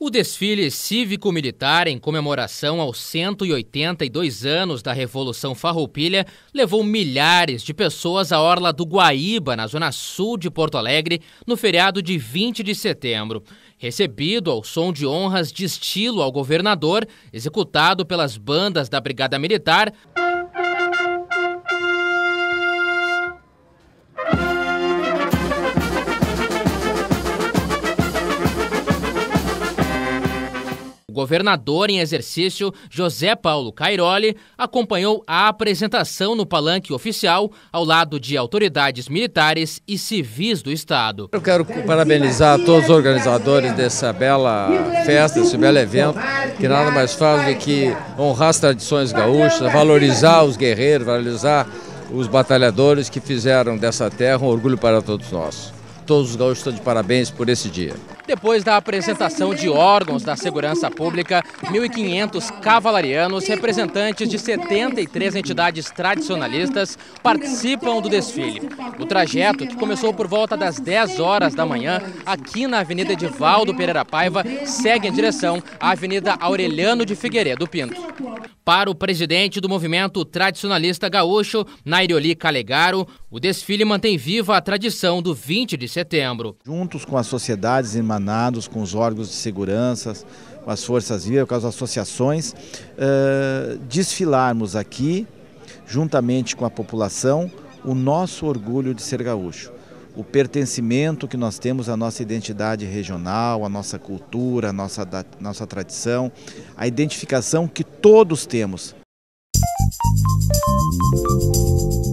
O desfile cívico-militar em comemoração aos 182 anos da Revolução Farroupilha levou milhares de pessoas à orla do Guaíba, na zona sul de Porto Alegre, no feriado de 20 de setembro. Recebido ao som de honras de estilo ao governador, executado pelas bandas da Brigada Militar. governador em exercício, José Paulo Cairoli, acompanhou a apresentação no palanque oficial ao lado de autoridades militares e civis do Estado. Eu quero parabenizar todos os organizadores dessa bela festa, desse belo evento, que nada mais faz do que honrar as tradições gaúchas, valorizar os guerreiros, valorizar os batalhadores que fizeram dessa terra um orgulho para todos nós. Todos os gaúchos estão de parabéns por esse dia. Depois da apresentação de órgãos da segurança pública, 1.500 cavalarianos, representantes de 73 entidades tradicionalistas, participam do desfile. O trajeto, que começou por volta das 10 horas da manhã, aqui na Avenida Edivaldo Pereira Paiva, segue em direção à Avenida Aureliano de Figueiredo Pinto. Para o presidente do movimento tradicionalista gaúcho, Nairioli Calegaro, o desfile mantém viva a tradição do 20 de setembro. Juntos com as sociedades em emanados com os órgãos de segurança, com as forças vivas, com as associações, uh, desfilarmos aqui, juntamente com a população, o nosso orgulho de ser gaúcho. O pertencimento que nós temos à nossa identidade regional, à nossa cultura, à nossa, da, nossa tradição, a identificação que todos temos. Música